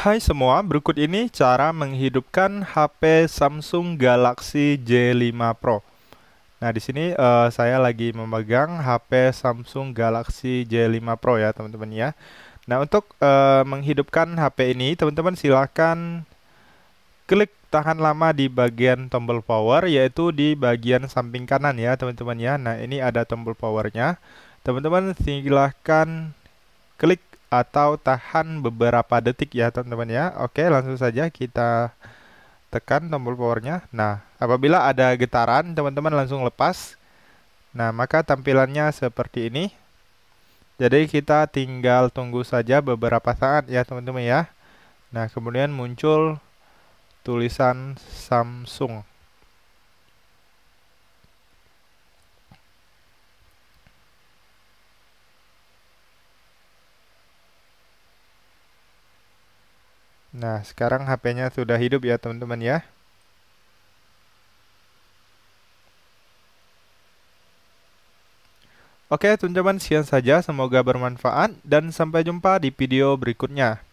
Hai semua, berikut ini cara menghidupkan HP Samsung Galaxy J5 Pro. Nah, di sini uh, saya lagi memegang HP Samsung Galaxy J5 Pro ya, teman-teman ya. Nah, untuk uh, menghidupkan HP ini, teman-teman silahkan klik tahan lama di bagian tombol power yaitu di bagian samping kanan ya, teman-teman ya. Nah, ini ada tombol powernya. Teman-teman silahkan klik atau tahan beberapa detik ya teman-teman ya. Oke langsung saja kita tekan tombol powernya. Nah apabila ada getaran teman-teman langsung lepas. Nah maka tampilannya seperti ini. Jadi kita tinggal tunggu saja beberapa saat ya teman-teman ya. Nah kemudian muncul tulisan Samsung. Nah, sekarang HP-nya sudah hidup ya teman-teman ya. Oke, teman-teman, sekian saja. Semoga bermanfaat, dan sampai jumpa di video berikutnya.